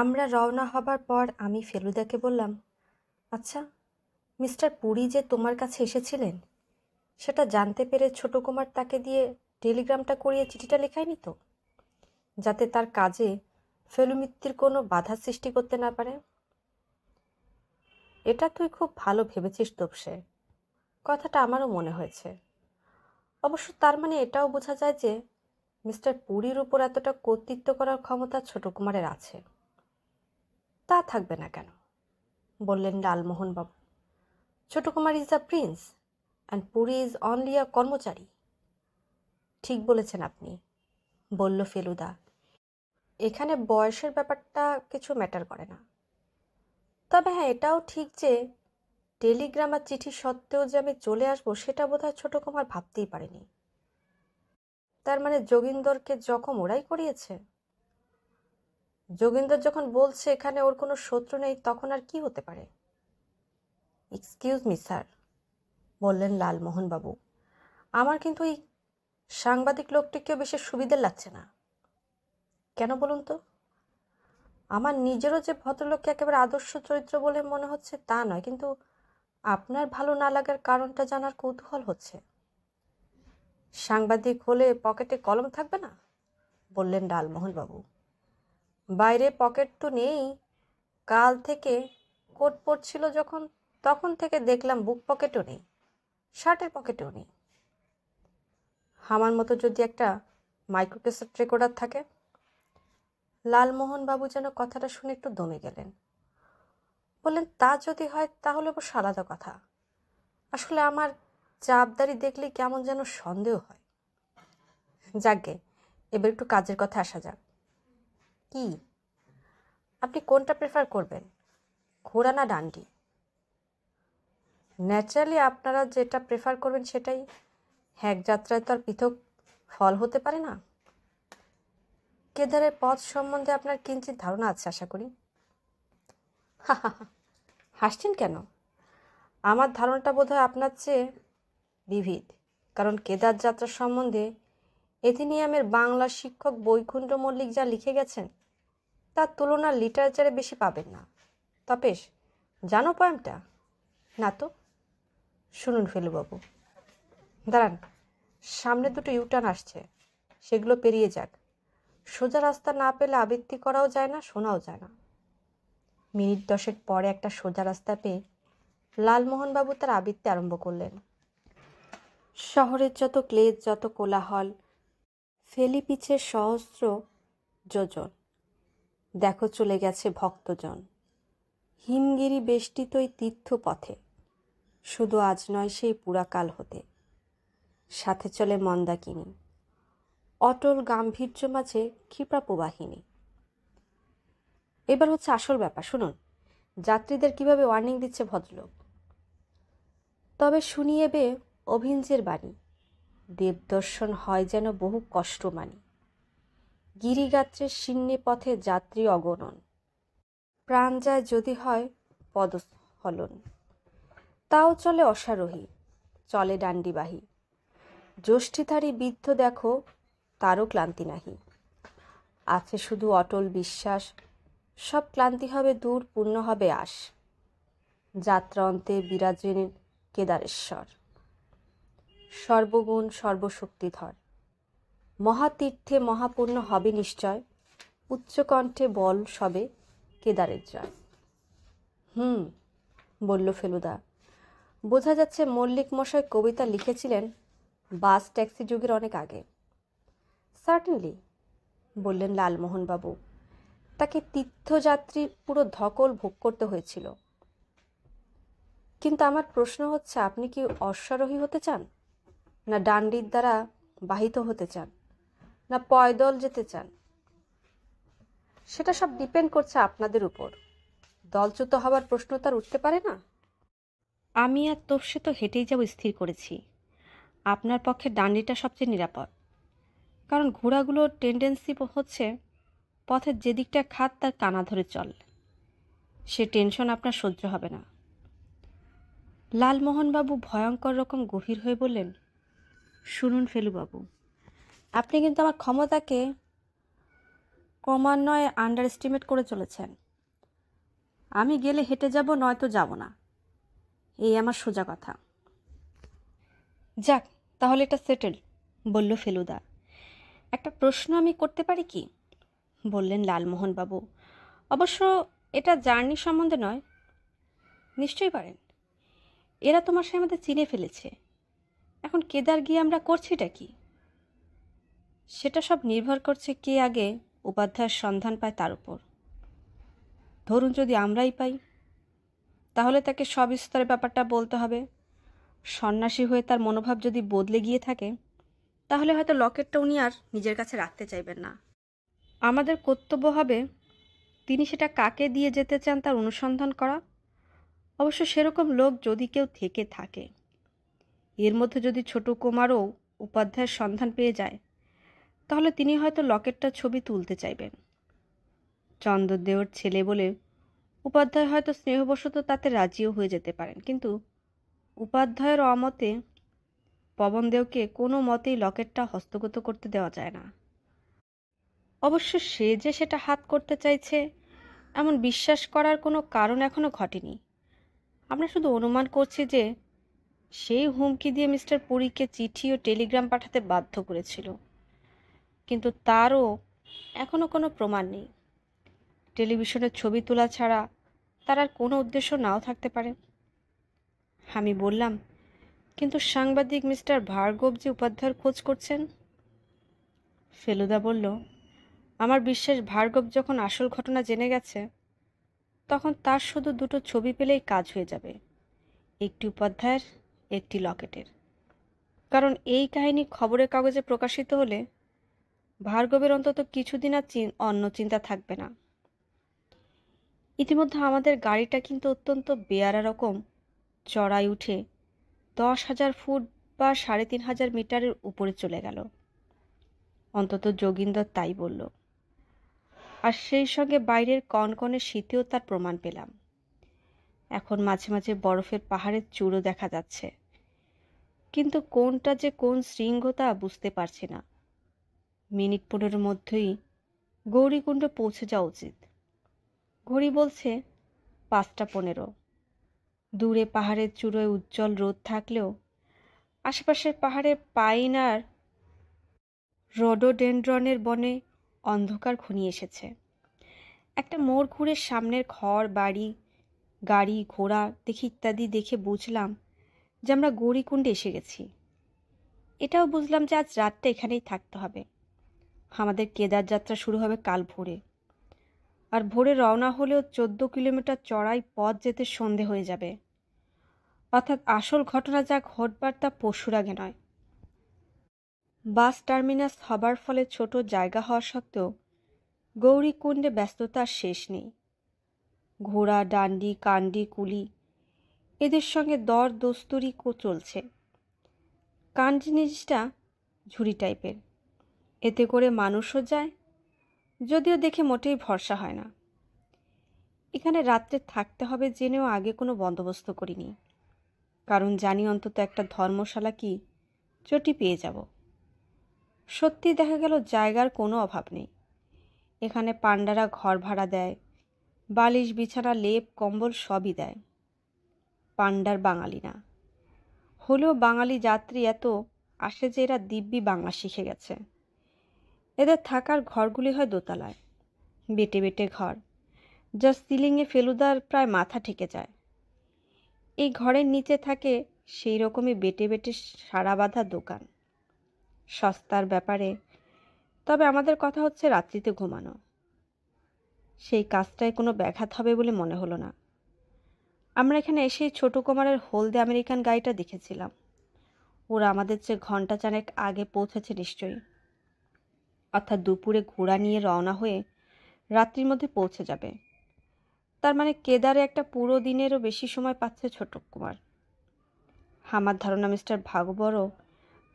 আমরা রওনা হবার পর আমি ফেলুদাকে বললাম আচ্ছা মিস্টার পুরী যে তোমার কাছে এসেছিলেন সেটা জানতে পেরে ছোট কুমার তাকে দিয়ে টেলিগ্রামটা করিয়ে চিঠিটা লেখায়নি তো যাতে তার কাজে ফেলুমিত্তির কোনো বাধা সৃষ্টি করতে না পারে এটা তুই খুব ভালো ভেবেছিস তোপসে কথাটা আমারও মনে হয়েছে অবশ্য তার মানে এটাও বোঝা যায় যে মিস্টার পুরীর উপর এতটা কর্তৃত্ব করার ক্ষমতা ছোট কুমারের আছে তা থাকবে না কেন বললেন লালমোহনবাবু Chhotakumar is the prince and Puri is only a কর্মচারী ঠিক বলেছেন আপনি বলল ফেলুদা এখানে বয়সের ব্যাপারটা কিছু ম্যাটার করে না তবে হ্যাঁ এটাও ঠিক যে টেলিগ্রাম আর চিঠি সত্ত্বেও যে আমি চলে আসবো সেটা বোধ হয় ছোটো কুমার ভাবতেই পারেনি তার মানে যোগিন্দরকে জখম ওরাই করিয়েছে যোগেন্দ্র যখন বলছে এখানে ওর কোনো শত্রু নেই তখন আর কি হতে পারে এক্সকিউজ মি স্যার বললেন লালমোহনবাবু আমার কিন্তু এই সাংবাদিক লোকটিকেও বেশি সুবিধে লাগছে না কেন বলুন তো আমার নিজেরও যে ভদ্রলোককে একেবারে আদর্শ চরিত্র বলে মনে হচ্ছে তা নয় কিন্তু আপনার ভালো না লাগার কারণটা জানার কৌতূহল হচ্ছে সাংবাদিক হলে পকেটে কলম থাকবে না বললেন লালমোহনবাবু বাইরে পকেট তো নেই কাল থেকে কোট পরছিল যখন তখন থেকে দেখলাম বুক পকেটও নেই শার্টের পকেটও নেই আমার মতো যদি একটা মাইক্রোকেসেট রেকর্ডার থাকে লালমোহনবাবু যেন কথাটা শুনে একটু দমে গেলেন বললেন তা যদি হয় তাহলে অবশ্য আলাদা কথা আসলে আমার চাপদারি দেখলে কেমন যেন সন্দেহ হয় যাকে এবার একটু কাজের কথা আসা যাক কি আপনি কোনটা প্রেফার করবেন ঘোড়া না ডান্ডি ন্যাচারালি আপনারা যেটা প্রেফার করবেন সেটাই হ্যাক যাত্রায় তো আর পৃথক ফল হতে পারে না কেদারের পথ সম্বন্ধে আপনার কিঞ্চিত ধারণা আছে আশা করি হাসছেন কেন আমার ধারণাটা বোধহয় আপনার চেয়ে বিবিধ কারণ কেদার যাত্রা সম্বন্ধে এথিনিয়ামের বাংলা শিক্ষক বৈকুণ্ঠ মল্লিক যা লিখে গেছেন তার তুলনা লিটারেচারে বেশি পাবেন না তপেশ জানো পয়েমটা না তো শুনুন ফেলুবাবু দাঁড়ান সামনে দুটো ইউটার্ন আসছে সেগুলো পেরিয়ে যাক সোজা রাস্তা না পেলে আবৃত্তি করাও যায় না শোনাও যায় না মিনিট দশের পরে একটা সোজা রাস্তা পেয়ে লালমোহনবাবু তার আবৃত্তি আরম্ভ করলেন শহরের যত ক্লেজ যত কোলাহল ফেলিপিচের সহস্র যোজন দেখো চলে গেছে ভক্তজন হিমগিরি বেষ্টিতই তীর্থপথে শুধু আজ নয় সেই পুরাকাল হতে সাথে চলে মন্দাকিনী অটল গাম্ভীর্য মাঝে ক্ষিপ্রাপ্রবাহিনী এবার হচ্ছে আসল ব্যাপার শুনুন যাত্রীদের কিভাবে ওয়ার্নিং দিচ্ছে ভদ্রলোক তবে শুনিয়ে বে অভিঞ্জের বাণী দেবদর্শন হয় যেন বহু কষ্ট মানে গিরিগাত্রের শীর্ণে পথে যাত্রী অগণন প্রাণ যায় যদি হয় পদস্খলন তাও চলে অশ্বারোহী চলে ডান্ডিবাহী জ্যৈষ্ঠিধারী বৃদ্ধ দেখো তারও ক্লান্তি নাহি আছে শুধু অটল বিশ্বাস সব ক্লান্তি হবে দূর পূর্ণ হবে আশ যাত্রা অন্তে বিরাজেন কেদারেশ্বর সর্বগুণ সর্বশক্তিধর মহাতীর্থে মহাপূর্ণ হবে নিশ্চয় উচ্চকণ্ঠে বল সবে কেদারের জয় হুম বলল ফেলুদা বোঝা যাচ্ছে মল্লিক মশাই কবিতা লিখেছিলেন বাস ট্যাক্সি যুগের অনেক আগে সার্টেনলি বললেন লালমোহনবাবু তাকে তীর্থযাত্রীর পুরো ধকল ভোগ করতে হয়েছিল কিন্তু আমার প্রশ্ন হচ্ছে আপনি কি অশ্বারোহী হতে চান না ডান্ডির দ্বারা বাহিত হতে চান না পয়দল যেতে চান সেটা সব ডিপেন্ড করছে আপনাদের উপর দলচ্যুত হবার প্রশ্ন তার উঠতে পারে না আমি আর সে তো হেঁটেই যাব স্থির করেছি আপনার পক্ষে ডান্ডিটা সবচেয়ে নিরাপদ কারণ ঘোড়াগুলোর টেন্ডেন্সি হচ্ছে পথের যে খাত তার কানা ধরে চল সে টেনশন আপনার সহ্য হবে না লালমোহনবাবু ভয়ঙ্কর রকম গভীর হয়ে বললেন শুনুন ফেলুবাবু আপনি কিন্তু আমার ক্ষমতাকে ক্রমান্বয়ে আন্ডার এস্টিমেট করে চলেছেন আমি গেলে হেঁটে যাব নয়তো যাব না এই আমার সোজা কথা যাক তাহলে এটা সেটেল বলল ফেলুদা একটা প্রশ্ন আমি করতে পারি কি বললেন লালমোহনবাবু অবশ্য এটা জার্নি সম্বন্ধে নয় নিশ্চয়ই পারেন এরা তোমার সে আমাদের চিনে ফেলেছে এখন কেদার গিয়ে আমরা করছিটা কি সেটা সব নির্ভর করছে কে আগে উপাধ্যায়ের সন্ধান পায় তার উপর ধরুন যদি আমরাই পাই তাহলে তাকে সব স্তরে ব্যাপারটা বলতে হবে সন্ন্যাসী হয়ে তার মনোভাব যদি বদলে গিয়ে থাকে তাহলে হয়তো লকেটটা উনি আর নিজের কাছে রাখতে চাইবেন না আমাদের কর্তব্য হবে তিনি সেটা কাকে দিয়ে যেতে চান তার অনুসন্ধান করা অবশ্য সেরকম লোক যদি কেউ থেকে থাকে এর মধ্যে যদি ছোট কুমারও উপাধ্যায়ের সন্ধান পেয়ে যায় তাহলে তিনি হয়তো লকেটটা ছবি তুলতে চাইবেন চন্দ্রদেওর ছেলে বলে উপাধ্যায় হয়তো স্নেহবশত তাতে রাজিও হয়ে যেতে পারেন কিন্তু উপাধ্যায়ের অমতে পবনদেওকে কোনো মতেই লকেটটা হস্তগত করতে দেওয়া যায় না অবশ্য সে যে সেটা হাত করতে চাইছে এমন বিশ্বাস করার কোনো কারণ এখনও ঘটেনি আমরা শুধু অনুমান করছি যে সেই হুমকি দিয়ে মিস্টার পুরীকে চিঠি ও টেলিগ্রাম পাঠাতে বাধ্য করেছিল কিন্তু তারও এখনও কোনো প্রমাণ নেই টেলিভিশনের ছবি তোলা ছাড়া তার আর কোনো উদ্দেশ্য নাও থাকতে পারে আমি বললাম কিন্তু সাংবাদিক মিস্টার ভার্গব যে উপাধ্যায়ের খোঁজ করছেন ফেলুদা বলল আমার বিশ্বাস ভার্গব যখন আসল ঘটনা জেনে গেছে তখন তার শুধু দুটো ছবি পেলেই কাজ হয়ে যাবে একটি উপাধ্যায়ের একটি লকেটের কারণ এই কাহিনী খবরের কাগজে প্রকাশিত হলে ভার্গবের অন্তত কিছুদিন আর অন্য চিন্তা থাকবে না ইতিমধ্যে আমাদের গাড়িটা কিন্তু অত্যন্ত বেয়ারা রকম চড়াই উঠে দশ হাজার ফুট বা সাড়ে তিন হাজার মিটারের উপরে চলে গেল অন্তত যোগিন্দর তাই বলল আর সেই সঙ্গে বাইরের কনকনে শীতেও তার প্রমাণ পেলাম এখন মাঝে মাঝে বরফের পাহাড়ের চূড়ও দেখা যাচ্ছে কিন্তু কোনটা যে কোন শৃঙ্গ তা বুঝতে পারছি না মিনিট পনেরোর মধ্যেই গৌরীকুণ্ড পৌঁছে যাওয়া উচিত ঘড়ি বলছে পাঁচটা পনেরো দূরে পাহাড়ের চূড়োয় উজ্জ্বল রোদ থাকলেও আশেপাশের পাহাড়ে পাইন আর রডোডেন্ড্রনের বনে অন্ধকার ঘনিয়ে এসেছে একটা মোড় ঘুরে সামনের ঘর বাড়ি গাড়ি ঘোড়া দেখি ইত্যাদি দেখে বুঝলাম যে আমরা গৌরীকুণ্ডে এসে গেছি এটাও বুঝলাম যে আজ রাতটা এখানেই থাকতে হবে আমাদের কেদার যাত্রা শুরু হবে কাল ভোরে আর ভোরে রওনা হলেও চোদ্দ কিলোমিটার চড়াই পথ যেতে সন্ধে হয়ে যাবে অর্থাৎ আসল ঘটনা যা ঘটবার তা পশুর আগে নয় বাস টার্মিনাস হবার ফলে ছোট জায়গা হওয়া সত্ত্বেও গৌরীকুণ্ডে ব্যস্ততার শেষ নেই ঘোড়া ডান্ডি কান্ডি কুলি এদের সঙ্গে দর দস্তুরি চলছে কান্ডি জিনিসটা ঝুড়ি টাইপের এতে করে মানুষও যায় যদিও দেখে মোটেই ভরসা হয় না এখানে রাত্রে থাকতে হবে জেনেও আগে কোনো বন্দোবস্ত করিনি কারণ জানি অন্তত একটা ধর্মশালা কি চটি পেয়ে যাব সত্যি দেখা গেল জায়গার কোনো অভাব নেই এখানে পাণ্ডারা ঘর ভাড়া দেয় বালিশ বিছানা লেপ কম্বল সবই দেয় পাণ্ডার বাঙালি না হলেও বাঙালি যাত্রী এত আসে যে এরা দিব্যি বাংলা শিখে গেছে এদের থাকার ঘরগুলি হয় দোতলায় বেটে বেটে ঘর যা সিলিংয়ে ফেলুদার প্রায় মাথা ঠেকে যায় এই ঘরের নিচে থাকে সেই রকমই বেটে বেটে সারা বাঁধা দোকান সস্তার ব্যাপারে তবে আমাদের কথা হচ্ছে রাত্রিতে ঘুমানো সেই কাজটায় কোনো ব্যাঘাত হবে বলে মনে হলো না আমরা এখানে এসে ছোট কুমারের হলদে আমেরিকান গাড়িটা দেখেছিলাম ওরা আমাদের চেয়ে ঘন্টা চানেক আগে পৌঁছেছে নিশ্চয়ই অর্থাৎ দুপুরে ঘোড়া নিয়ে রওনা হয়ে রাত্রির মধ্যে পৌঁছে যাবে তার মানে কেদারে একটা পুরো দিনেরও বেশি সময় পাচ্ছে ছোট কুমার আমার ধারণা মিস্টার ভাগবরও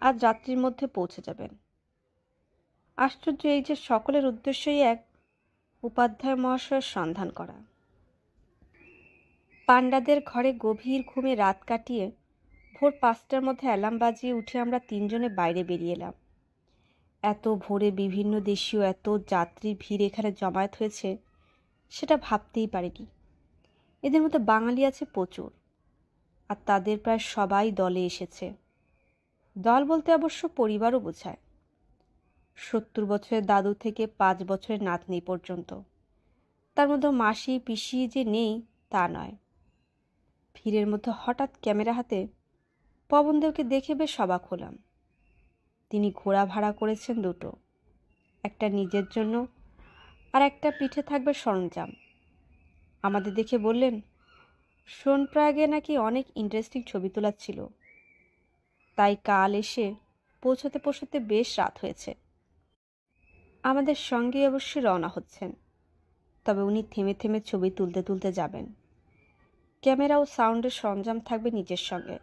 আজ রাত্রির মধ্যে পৌঁছে যাবেন আশ্চর্য এই যে সকলের উদ্দেশ্যই এক উপাধ্যায় মহাশয়ের সন্ধান করা পাণ্ডাদের ঘরে গভীর ঘুমে রাত কাটিয়ে ভোর পাঁচটার মধ্যে অ্যালার্ম বাজিয়ে উঠে আমরা তিনজনে বাইরে বেরিয়ে এলাম এত ভোরে বিভিন্ন দেশীয় এত যাত্রীর ভিড় এখানে জমায়েত হয়েছে সেটা ভাবতেই পারিনি এদের মধ্যে বাঙালি আছে প্রচুর আর তাদের প্রায় সবাই দলে এসেছে দল বলতে অবশ্য পরিবারও বোঝায় সত্তর বছরের দাদু থেকে পাঁচ বছরের নাতনি পর্যন্ত তার মধ্যে মাসি পিসি যে নেই তা নয় ভিড়ের মধ্যে হঠাৎ ক্যামেরা হাতে পবনদেবকে দেখে বেশ সবাক হলাম তিনি ঘোড়া ভাড়া করেছেন দুটো একটা নিজের জন্য আর একটা পিঠে থাকবে সরঞ্জাম আমাদের দেখে বললেন সোনপ্রাগে নাকি অনেক ইন্টারেস্টিং ছবি তোলার ছিল তাই কাল এসে পৌঁছতে পৌঁছতে বেশ রাত হয়েছে আমাদের সঙ্গে অবশ্যই রওনা হচ্ছেন তবে উনি থেমে থেমে ছবি তুলতে তুলতে যাবেন ক্যামেরা ও সাউন্ডের সরঞ্জাম থাকবে নিজের সঙ্গে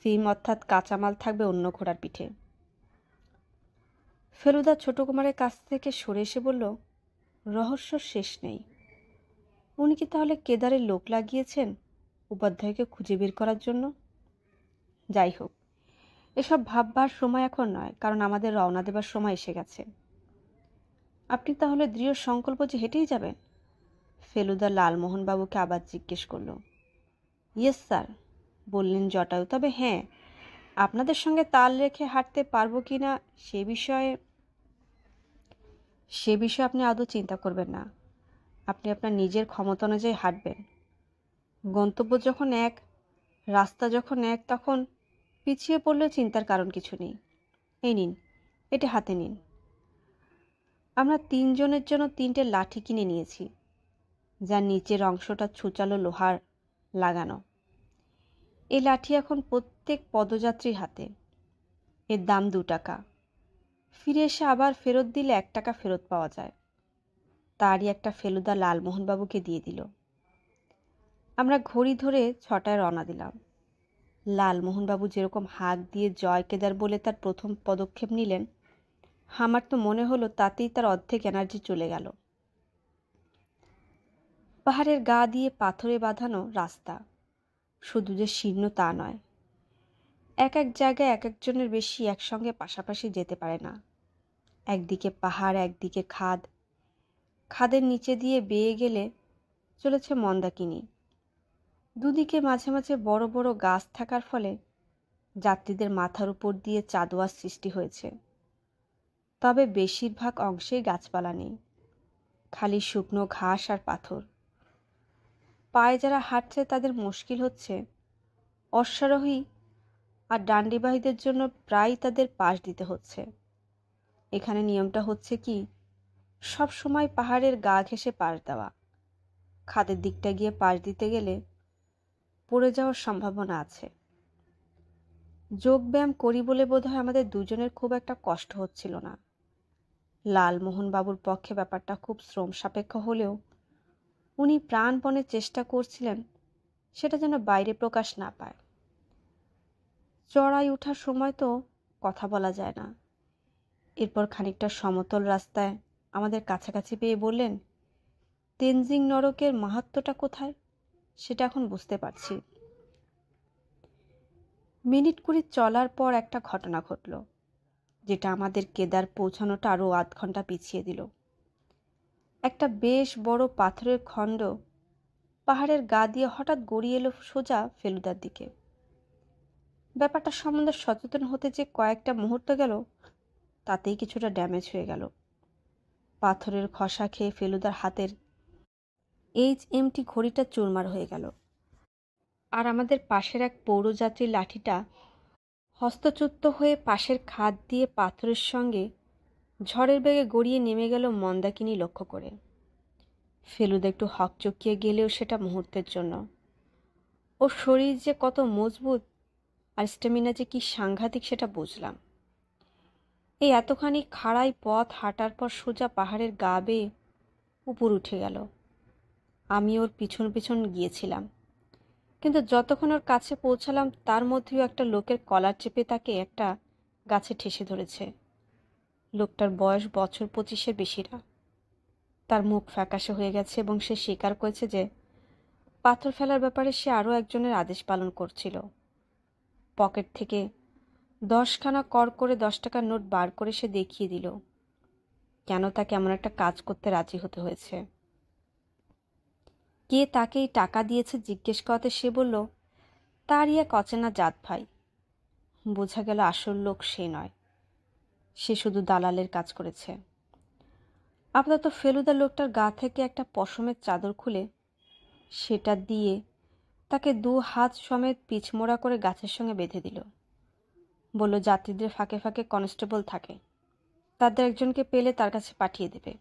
ফিল্ম অর্থাৎ কাঁচামাল থাকবে অন্য ঘোড়ার পিঠে ফেলুদা ছোট কুমারের কাছ থেকে সরে এসে বলল রহস্য শেষ নেই উনি কি তাহলে কেদারে লোক লাগিয়েছেন উপাধ্যায়কে খুঁজে বের করার জন্য যাই হোক এসব ভাববার সময় এখন নয় কারণ আমাদের রওনা দেবার সময় এসে গেছে আপনি তাহলে দৃঢ় সংকল্প যে হেঁটেই যাবেন ফেলুদা লালমোহনবাবুকে আবার জিজ্ঞেস করল ইয়েস স্যার বললেন জটায়ু তবে হ্যাঁ আপনাদের সঙ্গে তাল রেখে হাঁটতে পারবো কি না সে বিষয়ে সে বিষয়ে আপনি আদৌ চিন্তা করবেন না আপনি আপনার নিজের ক্ষমতা অনুযায়ী হাঁটবেন গন্তব্য যখন এক রাস্তা যখন এক তখন পিছিয়ে পড়লেও চিন্তার কারণ কিছু নেই এই নিন এটা হাতে নিন আমরা তিনজনের জন্য তিনটে লাঠি কিনে নিয়েছি যার নিচের অংশটা ছুচালো লোহার লাগানো এই লাঠি এখন প্রত্যেক পদযাত্রীর হাতে এর দাম দু টাকা ফিরে এসে আবার ফেরত দিলে এক টাকা ফেরত পাওয়া যায় তারই একটা ফেলুদা লালমোহনবাবুকে দিয়ে দিল আমরা ঘড়ি ধরে ছটায় রওনা দিলাম লালমোহনবাবু যেরকম হাত দিয়ে জয় কেদার বলে তার প্রথম পদক্ষেপ নিলেন আমার তো মনে হলো তাতেই তার অর্ধেক এনার্জি চলে গেল পাহাড়ের গা দিয়ে পাথরে বাঁধানো রাস্তা শুধু যে শীর্ণ তা নয় এক এক জায়গায় এক একজনের বেশি একসঙ্গে পাশাপাশি যেতে পারে না একদিকে পাহাড় একদিকে খাদ খাদের নিচে দিয়ে বেয়ে গেলে চলেছে মন্দাকিনী দুদিকে মাঝে মাঝে বড় বড় গাছ থাকার ফলে যাত্রীদের মাথার উপর দিয়ে চাঁদোয়ার সৃষ্টি হয়েছে তবে বেশিরভাগ অংশেই গাছপালা নেই খালি শুকনো ঘাস আর পাথর পায়ে যারা হাঁটছে তাদের মুশকিল হচ্ছে অশ্বারোহী আর ডান্ডিবাহীদের জন্য প্রায় তাদের পাশ দিতে হচ্ছে এখানে নিয়মটা হচ্ছে কি সব সময় পাহাড়ের গা ঘেসে পাশ দেওয়া খাদের দিকটা গিয়ে পাশ দিতে গেলে পড়ে যাওয়ার সম্ভাবনা আছে যোগব্যায়াম করি বলে বোধহয় আমাদের দুজনের খুব একটা কষ্ট হচ্ছিল না লালমোহনবাবুর পক্ষে ব্যাপারটা খুব শ্রম সাপেক্ষ হলেও উনি প্রাণপণে চেষ্টা করছিলেন সেটা যেন বাইরে প্রকাশ না পায় চড়াই ওঠার সময় তো কথা বলা যায় না এরপর খানিকটা সমতল রাস্তায় আমাদের কাছাকাছি পেয়ে বললেন তেনজিং নরকের মাহাত্মটা কোথায় সেটা এখন বুঝতে পারছি মিনিট কুড়ি চলার পর একটা ঘটনা ঘটল যেটা আমাদের কেদার পৌঁছানোটা আরও আধ ঘন্টা পিছিয়ে দিল একটা বেশ বড় পাথরের খণ্ড পাহাড়ের গা দিয়ে হঠাৎ গড়িয়ে এলো সোজা ফেলুদার দিকে ব্যাপারটা সম্বন্ধে সচেতন হতে যে কয়েকটা মুহূর্ত গেল তাতেই কিছুটা ড্যামেজ হয়ে গেল পাথরের খসা খেয়ে ফেলুদার হাতের এইচ এমটি ঘড়িটা চুরমার হয়ে গেল আর আমাদের পাশের এক পৌরযাত্রীর লাঠিটা হস্তচ্যুত হয়ে পাশের খাদ দিয়ে পাথরের সঙ্গে ঝড়ের বেগে গড়িয়ে নেমে গেল মন্দাকিনী লক্ষ্য করে ফেলুদা একটু হকচকিয়ে গেলেও সেটা মুহূর্তের জন্য ও শরীর যে কত মজবুত আর স্টেমিনা যে কি সাংঘাতিক সেটা বুঝলাম এই এতখানি খাড়াই পথ হাঁটার পর সোজা পাহাড়ের গা বেয়ে উপর উঠে গেল আমি ওর পিছন পিছন গিয়েছিলাম কিন্তু যতক্ষণ ওর কাছে পৌঁছালাম তার মধ্যেও একটা লোকের কলার চেপে তাকে একটা গাছে ঠেসে ধরেছে লোকটার বয়স বছর পঁচিশের বেশিরা তার মুখ ফ্যাকাশে হয়ে গেছে এবং সে স্বীকার করেছে যে পাথর ফেলার ব্যাপারে সে আরও একজনের আদেশ পালন করছিল পকেট থেকে দশখানা কর করে দশ টাকার নোট বার করে সে দেখিয়ে দিল কেন তাকে এমন একটা কাজ করতে রাজি হতে হয়েছে কে তাকে এই টাকা দিয়েছে জিজ্ঞেস করাতে সে বলল তারই এক অচেনা জাত ভাই বোঝা গেল আসল লোক সে নয় সে শুধু দালালের কাজ করেছে আপাতত ফেলুদা লোকটার গা থেকে একটা পশমের চাদর খুলে সেটা দিয়ে তাকে দু হাত সমেত পিছমোড়া করে গাছের সঙ্গে বেঁধে দিল বলল যাত্রীদের ফাঁকে ফাঁকে কনস্টেবল থাকে তাদের একজনকে পেলে তার কাছে পাঠিয়ে দেবে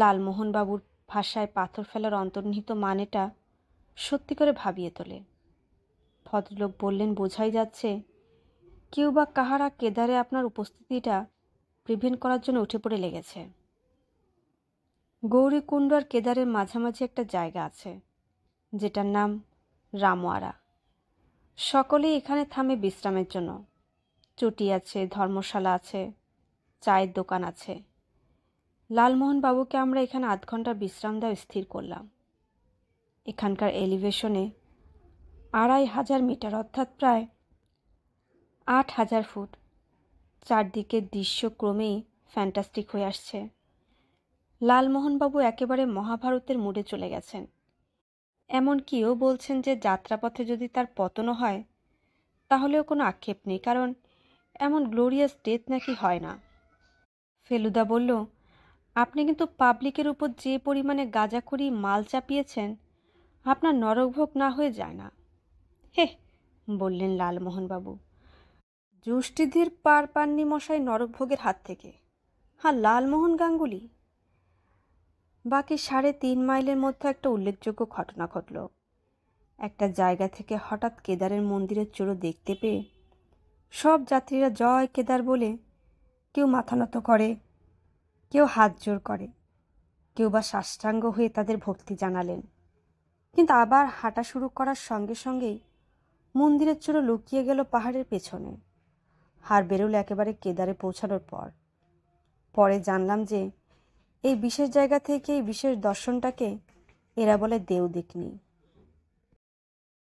লালমোহনবাবুর ভাষায় পাথর ফেলার অন্তর্নিহিত মানেটা সত্যি করে ভাবিয়ে তোলে ভদ্রলোক বললেন বোঝাই যাচ্ছে কেউ বা কাহারা কেদারে আপনার উপস্থিতিটা প্রিভেন্ট করার জন্য উঠে পড়ে লেগেছে গৌরীকুণ্ড আর কেদারের মাঝামাঝি একটা জায়গা আছে যেটার নাম রামোয়ারা সকলেই এখানে থামে বিশ্রামের জন্য চটি আছে ধর্মশালা আছে চায়ের দোকান আছে লালমোহনবাবুকে আমরা এখানে আধ ঘন্টা বিশ্রাম দেওয়া স্থির করলাম এখানকার এলিভেশনে আড়াই হাজার মিটার অর্থাৎ প্রায় আট হাজার ফুট চারদিকের দৃশ্য ক্রমেই ফ্যান্টাস্টিক হয়ে আসছে লালমোহনবাবু একেবারে মহাভারতের মুডে চলে গেছেন এমন কেউ বলছেন যে যাত্রাপথে যদি তার পতনও হয় তাহলেও কোনো আক্ষেপ নেই কারণ এমন গ্লোরিয়াস ডেথ নাকি হয় না ফেলুদা বলল আপনি কিন্তু পাবলিকের উপর যে পরিমাণে গাঁজাখুরি মাল চাপিয়েছেন আপনার নরকভোগ না হয়ে যায় না হে বললেন লালমোহনবাবু যুষ্টিধির পার পাননি মশাই নরকভোগের হাত থেকে হ্যাঁ লালমোহন গাঙ্গুলি বাকি সাড়ে তিন মাইলের মধ্যে একটা উল্লেখযোগ্য ঘটনা ঘটল একটা জায়গা থেকে হঠাৎ কেদারের মন্দিরের চূড়ো দেখতে পেয়ে সব যাত্রীরা জয় কেদার বলে কেউ মাথা নত করে কেউ হাত জোর করে কেউ বা সাষ্টাঙ্গ হয়ে তাদের ভক্তি জানালেন কিন্তু আবার হাঁটা শুরু করার সঙ্গে সঙ্গেই মন্দিরের চূড়ো লুকিয়ে গেল পাহাড়ের পেছনে হার বেরোল একেবারে কেদারে পৌঁছানোর পর পরে জানলাম যে এই বিশেষ জায়গা থেকে এই বিশেষ দর্শনটাকে এরা বলে দেওদেখনি